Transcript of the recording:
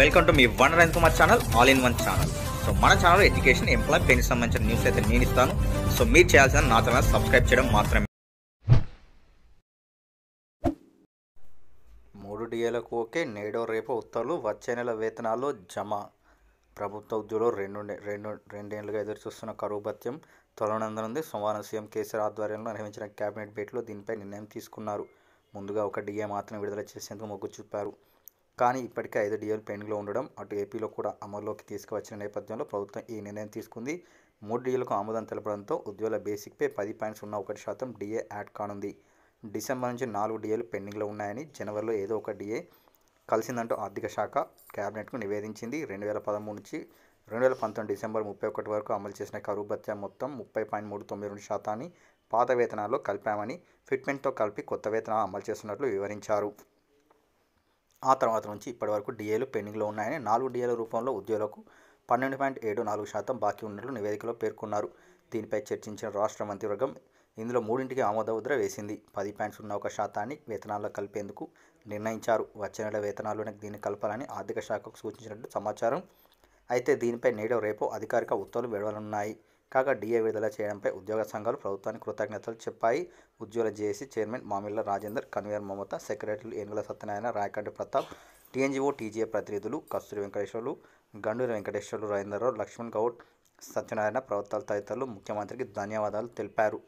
welcome to మీ వన్ రైన్ Kumar channel all in one channel so మన ఛానల్ ఎడ్యుకేషన్ ఎంప్లాయ్ పెన్కి సంబంధించిన న్యూస్ అయితే నేను ఇస్తాను సో మీరు చేయాల్సిన నా ఛానల్ సబ్స్క్రైబ్ చేయడం మాత్రమే మూడు డిఏలకు ఓకే నేడో రేపు ఉత్తర్వులు వచ్చే నెల వేతనాలు జమ ప్రభుత్వ ఉద్యోగులు రెండు రెండు రెండేళ్లుగా ఎదురు చూస్తున్న కరువు భత్యం తొలనందనుంది సోమవారం సీఎం కేసీఆర్ ఆధ్వర్యంలో నిర్వహించిన కేబినెట్ భేటీలో దీనిపై నిర్ణయం తీసుకున్నారు ముందుగా ఒక డిఏ మాత్రం విడుదల చేసేందుకు మొగ్గు చూపారు కానీ ఇప్పటికే ఐదు డిఎల్ పెండింగ్లో ఉండడం అటు ఏపీలో కూడా అమల్లోకి తీసుకువచ్చిన నేపథ్యంలో ప్రభుత్వం ఈ నిర్ణయం తీసుకుంది మూడు డిఎలకు ఆమోదం తెలపడంతో ఉద్యోగుల బేసిక్పై పది పాయింట్ సున్నా ఒకటి శాతం డిఏ యాడ్ కానుంది డిసెంబర్ నుంచి నాలుగు డిఏలు పెండింగ్లో ఉన్నాయని జనవరిలో ఏదో ఒక డిఏ కలిసిందంటూ ఆర్థిక శాఖ క్యాబినెట్కు నివేదించింది రెండు వేల పదమూడు నుంచి రెండు వేల పంతొమ్మిది డిసెంబర్ ముప్పై ఒకటి వరకు అమలు చేసిన కరువు భత్యా మొత్తం ముప్పై పాయింట్ మూడు తొమ్మిది రెండు శాతాన్ని పాత వేతనాల్లో కలిపామని ఫిట్మెంట్తో కలిపి కొత్త వేతనాలు అమలు చేస్తున్నట్లు వివరించారు ఆ తర్వాత నుంచి ఇప్పటివరకు డిఏలు పెండింగ్లో ఉన్నాయని నాలుగు డిఏల రూపంలో ఉద్యోగులకు పన్నెండు పాయింట్ ఏడు నాలుగు శాతం బాకీ ఉన్నట్లు నివేదికలో పేర్కొన్నారు దీనిపై చర్చించిన రాష్ట్ర మంత్రివర్గం ఇందులో మూడింటికి ఆమోదముద్ర వేసింది పది పాయింట్ సున్నా ఒక శాతాన్ని వేతనాల్లో కలిపేందుకు నిర్ణయించారు వచ్చే నెల వేతనాల్లోనే దీన్ని కలపాలని ఆర్థిక శాఖకు సూచించినట్టు సమాచారం అయితే దీనిపై నేడు రేపు అధికారిక ఉత్తర్వులు వెడవనున్నాయి కాగా డిఏ విడుదల చేయడంపై ఉద్యోగ సంఘాలు ప్రభుత్వానికి కృతజ్ఞతలు చెప్పాయి ఉద్యోగుల JAC chairman Mamilla Rajender convener Mamata సెక్రటరీలు ఏనుగుల సత్యనారాయణ రాయకంటి ప్రతాప్ టీఎన్జిఓ టీజీఏ ప్రతినిధులు కస్తూరి వెంకటేశ్వర్లు గండూరి వెంకటేశ్వర్లు రావు లక్ష్మణ్ గౌడ్ సత్యనారాయణ ప్రవక్తలు తదితరులు ముఖ్యమంత్రికి ధన్యవాదాలు తెలిపారు